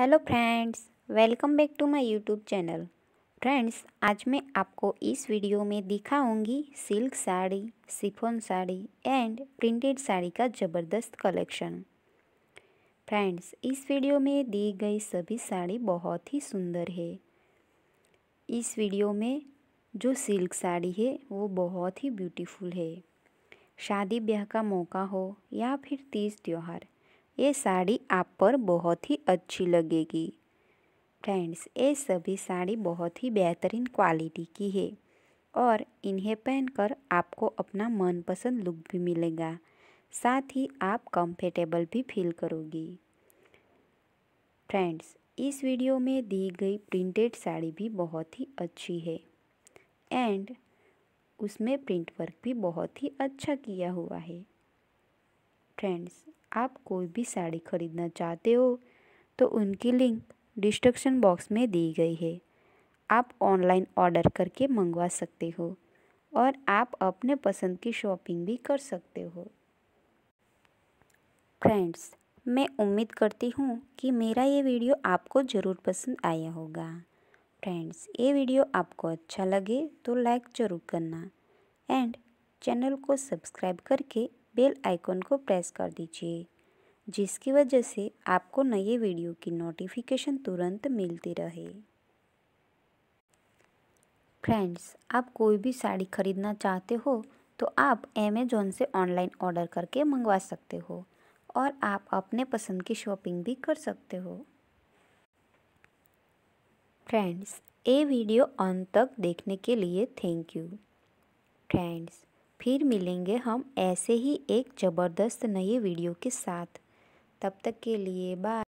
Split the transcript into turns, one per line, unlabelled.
hello friends welcome back to my YouTube channel friends आज मैं आपको इस वीडियो में दिखाऊंगी silk sari chiffon sari and printed sari का ज़बरदस्त कलेक्शन फ्रेंड्स इस वीडियो में दी गई सभी साड़ी बहुत ही सुंदर है इस वीडियो में जो सिल्क साड़ी है वो बहुत ही ब्यूटीफुल है शादी ब्याह का मौका हो या फिर तीज त्यौहार ये साड़ी आप पर बहुत ही अच्छी लगेगी फ्रेंड्स ये सभी साड़ी बहुत ही बेहतरीन क्वालिटी की है और इन्हें पहनकर आपको अपना मनपसंद लुक भी मिलेगा साथ ही आप कंफर्टेबल भी फील करोगी फ्रेंड्स इस वीडियो में दी गई प्रिंटेड साड़ी भी बहुत ही अच्छी है एंड उसमें प्रिंट वर्क भी बहुत ही अच्छा किया हुआ है फ्रेंड्स आप कोई भी साड़ी खरीदना चाहते हो तो उनकी लिंक डिस्क्रिप्शन बॉक्स में दी गई है आप ऑनलाइन ऑर्डर करके मंगवा सकते हो और आप अपने पसंद की शॉपिंग भी कर सकते हो फ्रेंड्स मैं उम्मीद करती हूँ कि मेरा ये वीडियो आपको ज़रूर पसंद आया होगा फ्रेंड्स ये वीडियो आपको अच्छा लगे तो लाइक ज़रूर करना एंड चैनल को सब्सक्राइब करके बेल आइकन को प्रेस कर दीजिए जिसकी वजह से आपको नए वीडियो की नोटिफिकेशन तुरंत मिलती रहे फ्रेंड्स आप कोई भी साड़ी खरीदना चाहते हो तो आप अमेजोन से ऑनलाइन ऑर्डर करके मंगवा सकते हो और आप अपने पसंद की शॉपिंग भी कर सकते हो फ्रेंड्स ये वीडियो अंत तक देखने के लिए थैंक यू फ्रेंड्स फिर मिलेंगे हम ऐसे ही एक ज़बरदस्त नई वीडियो के साथ तब तक के लिए बाय